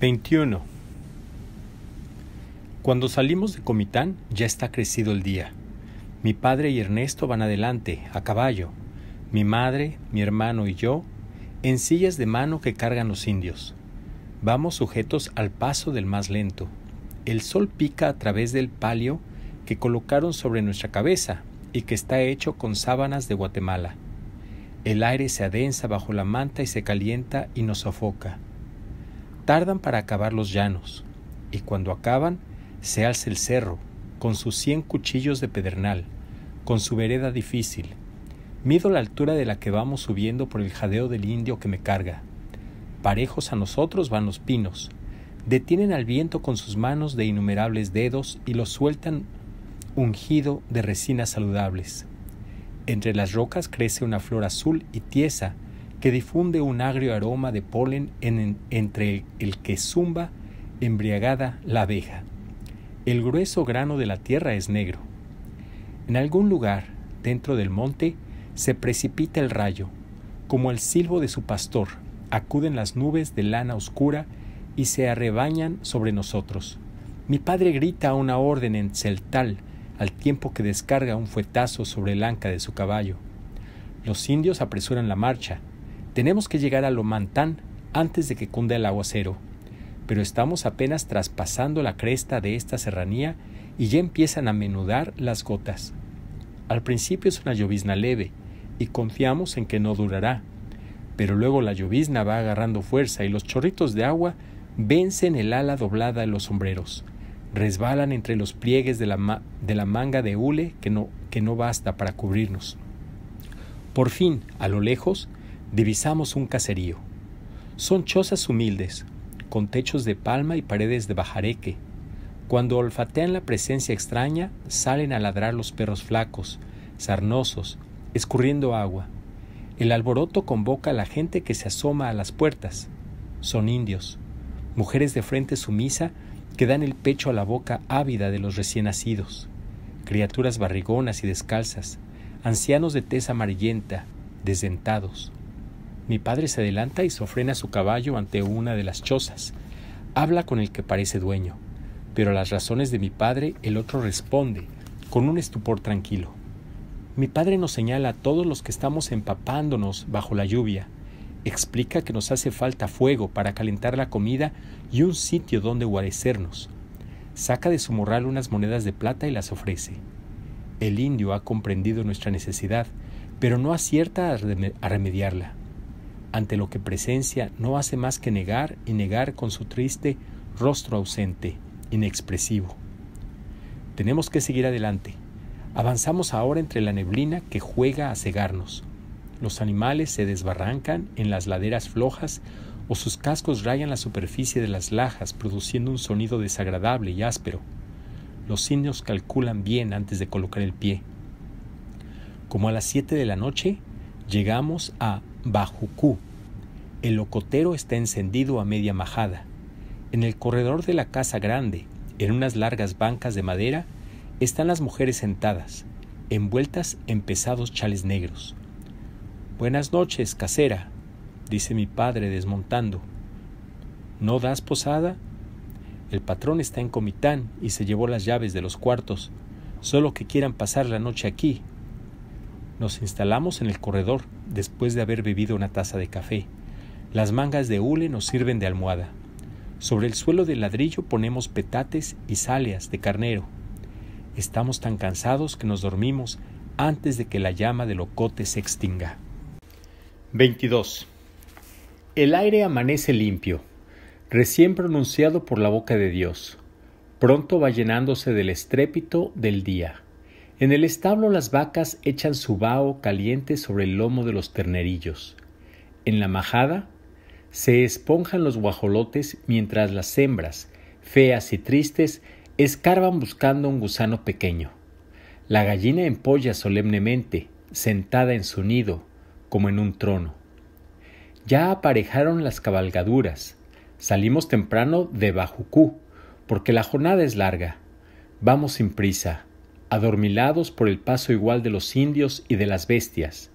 21. Cuando salimos de Comitán ya está crecido el día. Mi padre y Ernesto van adelante, a caballo. Mi madre, mi hermano y yo, en sillas de mano que cargan los indios. Vamos sujetos al paso del más lento. El sol pica a través del palio que colocaron sobre nuestra cabeza y que está hecho con sábanas de Guatemala. El aire se adensa bajo la manta y se calienta y nos sofoca. Tardan para acabar los llanos, y cuando acaban, se alza el cerro, con sus cien cuchillos de pedernal, con su vereda difícil. Mido la altura de la que vamos subiendo por el jadeo del indio que me carga. Parejos a nosotros van los pinos. Detienen al viento con sus manos de innumerables dedos y los sueltan ungido de resinas saludables. Entre las rocas crece una flor azul y tiesa que difunde un agrio aroma de polen entre el que zumba embriagada la abeja. El grueso grano de la tierra es negro. En algún lugar, dentro del monte, se precipita el rayo. Como el silbo de su pastor, acuden las nubes de lana oscura y se arrebañan sobre nosotros. Mi padre grita una orden en celtal al tiempo que descarga un fuetazo sobre el anca de su caballo. Los indios apresuran la marcha, tenemos que llegar a Lomantán antes de que cunda el aguacero, pero estamos apenas traspasando la cresta de esta serranía y ya empiezan a menudar las gotas. Al principio es una llovizna leve y confiamos en que no durará, pero luego la llovizna va agarrando fuerza y los chorritos de agua vencen el ala doblada de los sombreros, resbalan entre los pliegues de la, manga de hule que que no basta para cubrirnos. Por fin, a lo lejos, divisamos un caserío. Son chozas humildes, con techos de palma y paredes de bajareque. Cuando olfatean la presencia extraña, salen a ladrar los perros flacos, sarnosos, escurriendo agua. El alboroto convoca a la gente que se asoma a las puertas. Son indios, mujeres de frente sumisa que dan el pecho a la boca ávida de los recién nacidos, criaturas barrigonas y descalzas, ancianos de tez amarillenta, desdentados, mi padre se adelanta y sofrena su caballo ante una de las chozas. Habla con el que parece dueño, pero a las razones de mi padre el otro responde, con un estupor tranquilo. Mi padre nos señala a todos los que estamos empapándonos bajo la lluvia, explica que nos hace falta fuego para calentar la comida y un sitio donde guarecernos. Saca de su morral unas monedas de plata y las ofrece. El indio ha comprendido nuestra necesidad, pero no acierta a remediarla ante lo que presencia no hace más que negar y negar con su triste rostro ausente, inexpresivo. Tenemos que seguir adelante. Avanzamos ahora entre la neblina que juega a cegarnos. Los animales se desbarrancan en las laderas flojas o sus cascos rayan la superficie de las lajas produciendo un sonido desagradable y áspero. Los indios calculan bien antes de colocar el pie. Como a las 7 de la noche, llegamos a Bajucú. El locotero está encendido a media majada. En el corredor de la casa grande, en unas largas bancas de madera, están las mujeres sentadas, envueltas en pesados chales negros. Buenas noches, casera, dice mi padre desmontando. ¿No das posada? El patrón está en Comitán y se llevó las llaves de los cuartos. Solo que quieran pasar la noche aquí, nos instalamos en el corredor después de haber bebido una taza de café. Las mangas de hule nos sirven de almohada. Sobre el suelo de ladrillo ponemos petates y salias de carnero. Estamos tan cansados que nos dormimos antes de que la llama del locote se extinga. 22. El aire amanece limpio, recién pronunciado por la boca de Dios. Pronto va llenándose del estrépito del día. En el establo las vacas echan su vaho caliente sobre el lomo de los ternerillos. En la majada se esponjan los guajolotes mientras las hembras, feas y tristes, escarban buscando un gusano pequeño. La gallina empolla solemnemente, sentada en su nido, como en un trono. Ya aparejaron las cabalgaduras. Salimos temprano de Bajucú, porque la jornada es larga. Vamos sin prisa adormilados por el paso igual de los indios y de las bestias.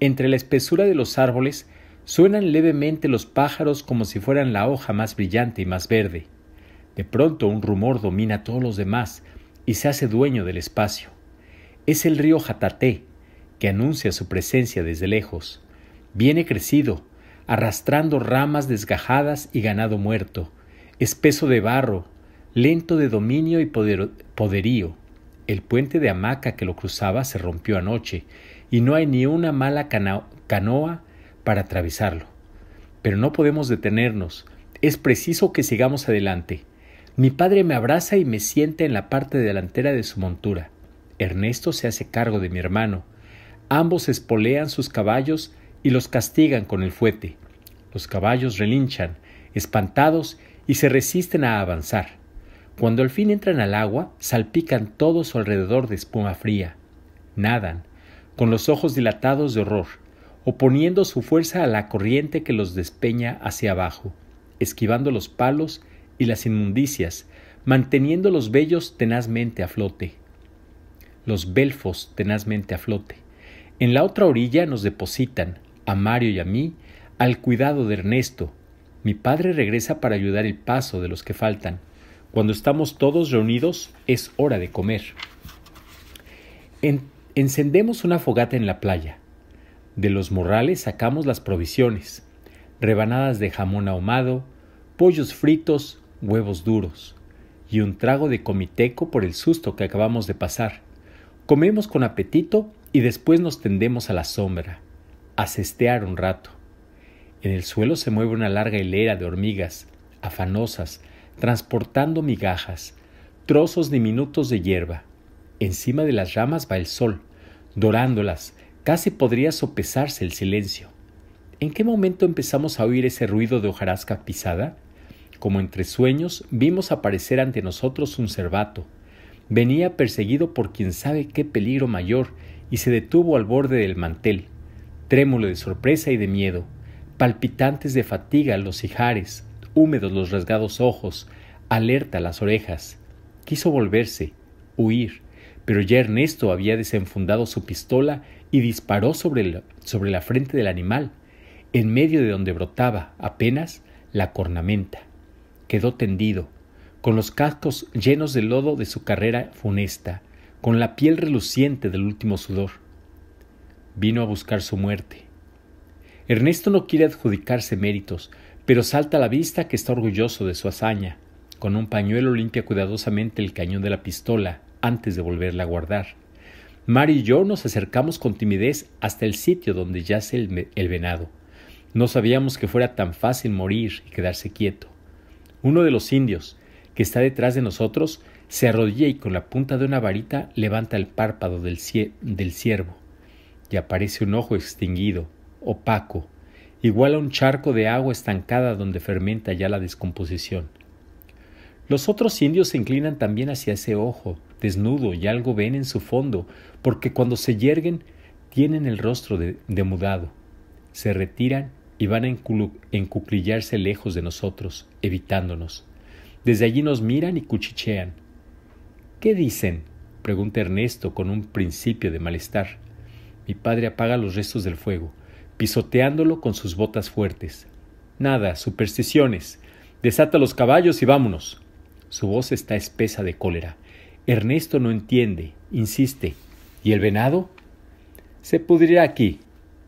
Entre la espesura de los árboles suenan levemente los pájaros como si fueran la hoja más brillante y más verde. De pronto un rumor domina a todos los demás y se hace dueño del espacio. Es el río Jataté, que anuncia su presencia desde lejos. Viene crecido, arrastrando ramas desgajadas y ganado muerto, espeso de barro, lento de dominio y poderío el puente de hamaca que lo cruzaba se rompió anoche, y no hay ni una mala canoa para atravesarlo. Pero no podemos detenernos, es preciso que sigamos adelante. Mi padre me abraza y me sienta en la parte delantera de su montura. Ernesto se hace cargo de mi hermano. Ambos espolean sus caballos y los castigan con el fuete. Los caballos relinchan, espantados, y se resisten a avanzar. Cuando al fin entran al agua, salpican todo su alrededor de espuma fría. Nadan, con los ojos dilatados de horror, oponiendo su fuerza a la corriente que los despeña hacia abajo, esquivando los palos y las inmundicias, manteniendo los bellos tenazmente a flote. Los belfos tenazmente a flote. En la otra orilla nos depositan, a Mario y a mí, al cuidado de Ernesto. Mi padre regresa para ayudar el paso de los que faltan. Cuando estamos todos reunidos es hora de comer. encendemos una fogata en la playa. De los morrales sacamos las provisiones, rebanadas de jamón ahumado, pollos fritos, huevos duros y un trago de comiteco por el susto que acabamos de pasar. Comemos con apetito y después nos tendemos a la sombra, a cestear un rato. En el suelo se mueve una larga hilera de hormigas, afanosas, transportando migajas, trozos diminutos de hierba. Encima de las ramas va el sol, dorándolas, casi podría sopesarse el silencio. ¿En qué momento empezamos a oír ese ruido de hojarasca pisada? Como entre sueños vimos aparecer ante nosotros un cervato. Venía perseguido por quien sabe qué peligro mayor y se detuvo al borde del mantel, trémulo de sorpresa y de miedo, palpitantes de fatiga los ijares, húmedos los rasgados ojos, alerta las orejas. Quiso volverse, huir, pero ya Ernesto había desenfundado su pistola y disparó sobre, sobre la frente del animal, en medio de donde brotaba apenas la cornamenta. Quedó tendido, con los cascos llenos de lodo de su carrera funesta, con la piel reluciente del último sudor. Vino a buscar su muerte. Ernesto no quiere adjudicarse méritos, pero salta a la vista que está orgulloso de su hazaña. Con un pañuelo limpia cuidadosamente el cañón de la pistola antes de volverla a guardar. Mari y yo nos acercamos con timidez hasta el sitio donde yace el, venado. No sabíamos que fuera tan fácil morir y quedarse quieto. Uno de los indios, que está detrás de nosotros, se arrodilla y con la punta de una varita levanta el párpado del ciervo, y aparece un ojo extinguido, opaco, igual a un charco de agua estancada donde fermenta ya la descomposición. Los otros indios se inclinan también hacia ese ojo, desnudo, y algo ven en su fondo, porque cuando se yerguen tienen el rostro demudado. se retiran y van a encuclillarse lejos de nosotros, evitándonos. Desde allí nos miran y cuchichean. ¿Qué dicen? pregunta Ernesto con un principio de malestar. Mi padre apaga los restos del fuego pisoteándolo con sus botas fuertes. Nada, supersticiones. Desata los caballos y vámonos. Su voz está espesa de cólera. Ernesto no entiende, insiste. ¿Y el venado? Se pudrirá aquí.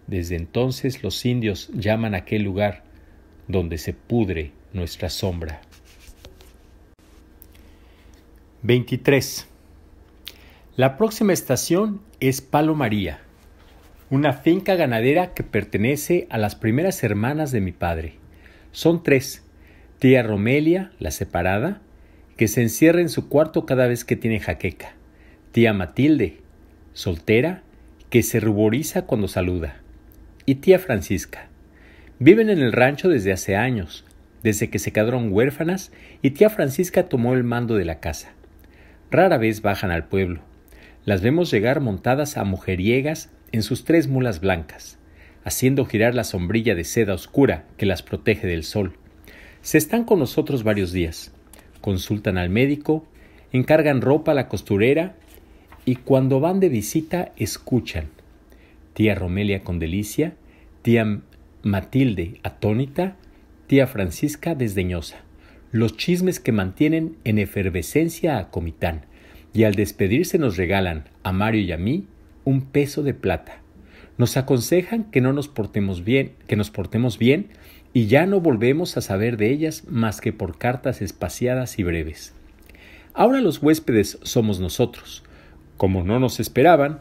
Desde entonces los indios llaman a aquel lugar donde se pudre nuestra sombra. 23. La próxima estación es Palo María una finca ganadera que pertenece a las primeras hermanas de mi padre. Son tres. Tía Romelia, la separada, que se encierra en su cuarto cada vez que tiene jaqueca. Tía Matilde, soltera, que se ruboriza cuando saluda. Y tía Francisca. Viven en el rancho desde hace años, desde que se quedaron huérfanas y tía Francisca tomó el mando de la casa. Rara vez bajan al pueblo. Las vemos llegar montadas a mujeriegas en sus tres mulas blancas, haciendo girar la sombrilla de seda oscura que las protege del sol. Se están con nosotros varios días, consultan al médico, encargan ropa a la costurera y cuando van de visita escuchan. Tía Romelia con delicia, tía Matilde atónita, tía Francisca desdeñosa. Los chismes que mantienen en efervescencia a Comitán y al despedirse nos regalan, a Mario y a mí, un peso de plata. Nos aconsejan que no nos portemos bien, que nos portemos bien y ya no volvemos a saber de ellas más que por cartas espaciadas y breves. Ahora los huéspedes somos nosotros. Como no nos esperaban,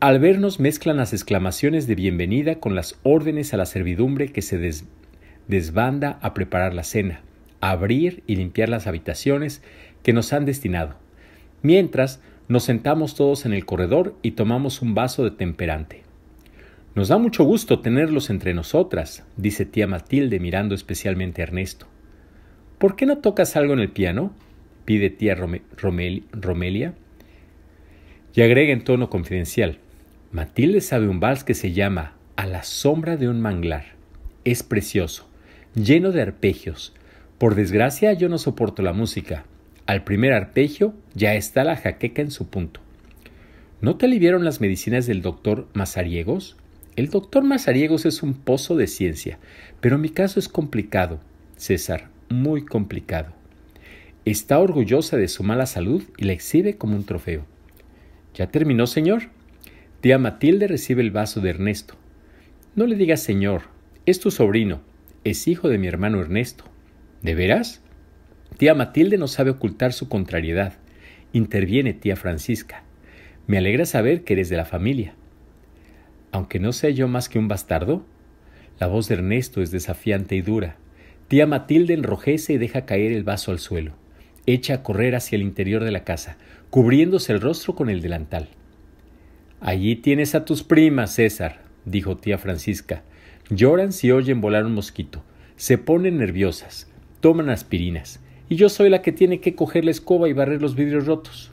al vernos mezclan las exclamaciones de bienvenida con las órdenes a la servidumbre que se desbanda a preparar la cena, a abrir y limpiar las habitaciones que nos han destinado. Mientras, nos sentamos todos en el corredor y tomamos un vaso de temperante. Nos da mucho gusto tenerlos entre nosotras, dice tía Matilde mirando especialmente a Ernesto. ¿Por qué no tocas algo en el piano? pide tía Romelia. Y agrega en tono confidencial. Matilde sabe un vals que se llama A la sombra de un manglar. Es precioso, lleno de arpegios. Por desgracia yo no soporto la música, al primer arpegio ya está la jaqueca en su punto. ¿No te aliviaron las medicinas del doctor Mazariegos? El doctor Mazariegos es un pozo de ciencia, pero mi caso es complicado, César, muy complicado. Está orgullosa de su mala salud y la exhibe como un trofeo. ¿Ya terminó, señor? Tía Matilde recibe el vaso de Ernesto. No le digas señor, es tu sobrino, es hijo de mi hermano Ernesto. ¿De veras? Tía Matilde no sabe ocultar su contrariedad. Interviene tía Francisca. Me alegra saber que eres de la familia. Aunque no sea yo más que un bastardo. La voz de Ernesto es desafiante y dura. Tía Matilde enrojece y deja caer el vaso al suelo. Echa a correr hacia el interior de la casa, cubriéndose el rostro con el delantal. Allí tienes a tus primas, César, dijo tía Francisca. Lloran si oyen volar un mosquito. Se ponen nerviosas. Toman aspirinas y yo soy la que tiene que coger la escoba y barrer los vidrios rotos.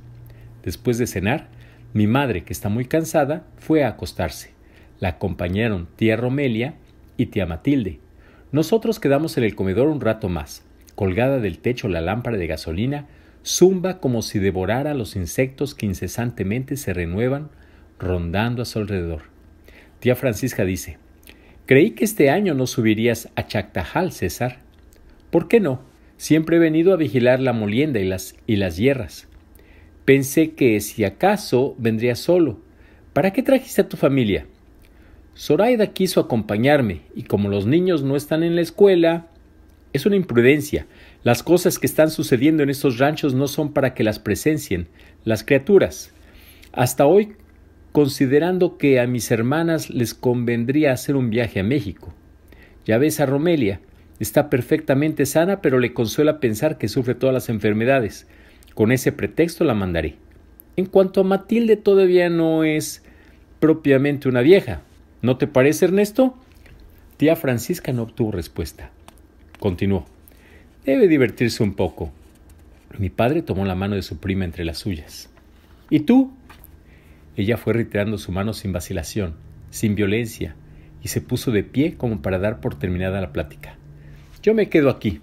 Después de cenar, mi madre, que está muy cansada, fue a acostarse. La acompañaron tía Romelia y tía Matilde. Nosotros quedamos en el comedor un rato más. Colgada del techo la lámpara de gasolina, zumba como si devorara los insectos que incesantemente se renuevan rondando a su alrededor. Tía Francisca dice, Creí que este año no subirías a Chactajal, César. ¿Por qué no? Siempre he venido a vigilar la molienda y las, y las hierras. Pensé que si acaso vendría solo. ¿Para qué trajiste a tu familia? Zoraida quiso acompañarme y como los niños no están en la escuela, es una imprudencia. Las cosas que están sucediendo en estos ranchos no son para que las presencien las criaturas. Hasta hoy, considerando que a mis hermanas les convendría hacer un viaje a México. Ya ves a Romelia, Está perfectamente sana, pero le consuela pensar que sufre todas las enfermedades. Con ese pretexto la mandaré. En cuanto a Matilde, todavía no es propiamente una vieja. ¿No te parece, Ernesto? Tía Francisca no obtuvo respuesta. Continuó. Debe divertirse un poco. Mi padre tomó la mano de su prima entre las suyas. ¿Y tú? Ella fue reiterando su mano sin vacilación, sin violencia, y se puso de pie como para dar por terminada la plática. Yo me quedo aquí.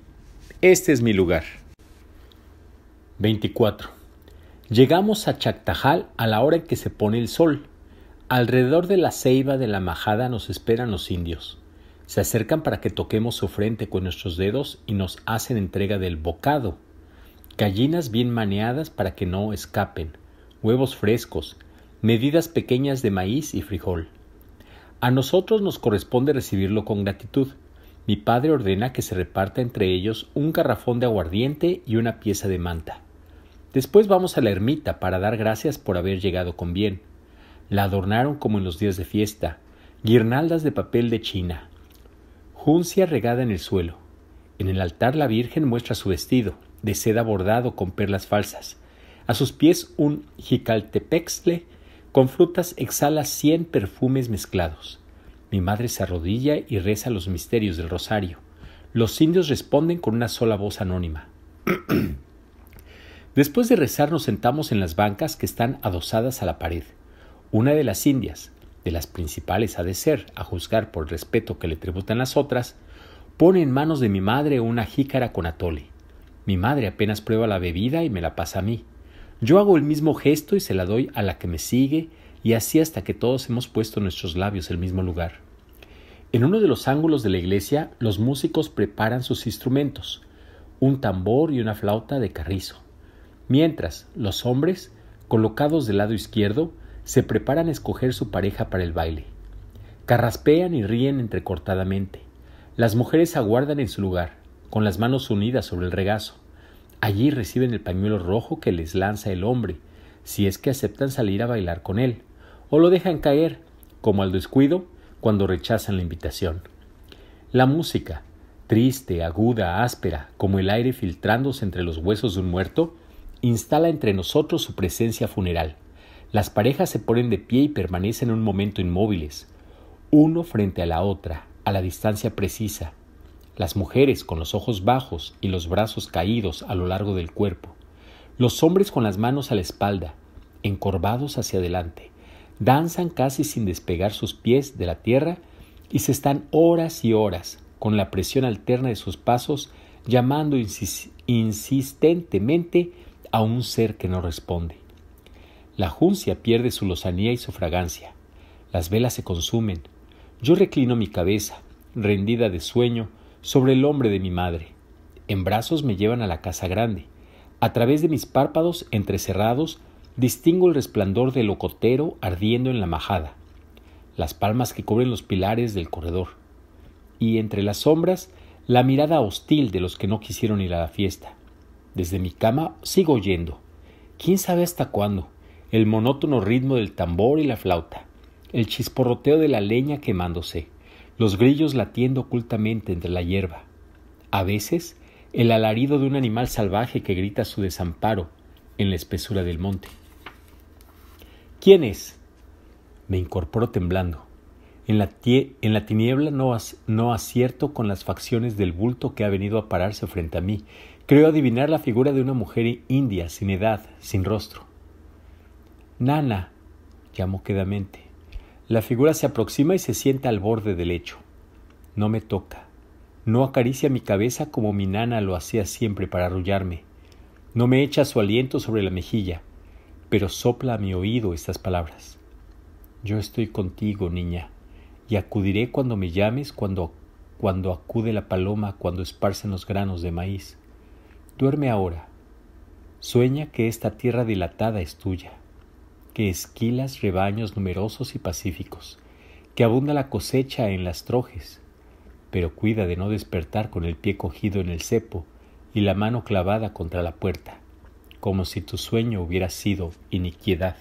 Este es mi lugar. 24. Llegamos a Chactajal a la hora en que se pone el sol. Alrededor de la ceiba de la majada nos esperan los indios. Se acercan para que toquemos su frente con nuestros dedos y nos hacen entrega del bocado. Gallinas bien maneadas para que no escapen, huevos frescos, medidas pequeñas de maíz y frijol. A nosotros nos corresponde recibirlo con gratitud, mi padre ordena que se reparta entre ellos un garrafón de aguardiente y una pieza de manta. Después vamos a la ermita para dar gracias por haber llegado con bien. La adornaron como en los días de fiesta, guirnaldas de papel de China, juncia regada en el suelo. En el altar la Virgen muestra su vestido, de seda bordado con perlas falsas. A sus pies un jicaltepexle con frutas exhala cien perfumes mezclados. Mi madre se arrodilla y reza los misterios del rosario. Los indios responden con una sola voz anónima. Después de rezar nos sentamos en las bancas que están adosadas a la pared. Una de las indias, de las principales ha de ser, a juzgar por el respeto que le tributan las otras, pone en manos de mi madre una jícara con atole. Mi madre apenas prueba la bebida y me la pasa a mí. Yo hago el mismo gesto y se la doy a la que me sigue, y así hasta que todos hemos puesto nuestros labios en el mismo lugar. En uno de los ángulos de la iglesia, los músicos preparan sus instrumentos, un tambor y una flauta de carrizo, mientras los hombres, colocados del lado izquierdo, se preparan a escoger su pareja para el baile. Carraspean y ríen entrecortadamente. Las mujeres aguardan en su lugar, con las manos unidas sobre el regazo. Allí reciben el pañuelo rojo que les lanza el hombre, si es que aceptan salir a bailar con él, o lo dejan caer, como al descuido, cuando rechazan la invitación. La música, triste, aguda, áspera, como el aire filtrándose entre los huesos de un muerto, instala entre nosotros su presencia funeral. Las parejas se ponen de pie y permanecen un momento inmóviles, uno frente a la otra, a la distancia precisa. Las mujeres con los ojos bajos y los brazos caídos a lo largo del cuerpo. Los hombres con las manos a la espalda, encorvados hacia adelante danzan casi sin despegar sus pies de la tierra y se están horas y horas, con la presión alterna de sus pasos, llamando insistentemente a un ser que no responde. La juncia pierde su lozanía y su fragancia. Las velas se consumen. Yo reclino mi cabeza, rendida de sueño, sobre el hombre de mi madre. En brazos me llevan a la casa grande. A través de mis párpados entrecerrados Distingo el resplandor del locotero ardiendo en la majada, las palmas que cubren los pilares del corredor, y entre las sombras la mirada hostil de los que no quisieron ir a la fiesta. Desde mi cama sigo oyendo, quién sabe hasta cuándo, el monótono ritmo del tambor y la flauta, el chisporroteo de la leña quemándose, los grillos latiendo ocultamente entre la hierba. A veces, el alarido de un animal salvaje que grita su desamparo en la espesura del monte. ¿Quién es? Me incorporo temblando. En la, en la tiniebla no, no acierto con las facciones del bulto que ha venido a pararse frente a mí. Creo adivinar la figura de una mujer india, sin edad, sin rostro. Nana, llamo quedamente. La figura se aproxima y se sienta al borde del lecho. No me toca. No acaricia mi cabeza como mi nana lo hacía siempre para arrullarme. No me echa su aliento sobre la mejilla pero sopla a mi oído estas palabras. Yo estoy contigo, niña, y acudiré cuando me llames, cuando, cuando acude la paloma, cuando esparcen los granos de maíz. Duerme ahora. Sueña que esta tierra dilatada es tuya, que esquilas rebaños numerosos y pacíficos, que abunda la cosecha en las trojes, pero cuida de no despertar con el pie cogido en el cepo y la mano clavada contra la puerta como si tu sueño hubiera sido iniquidad.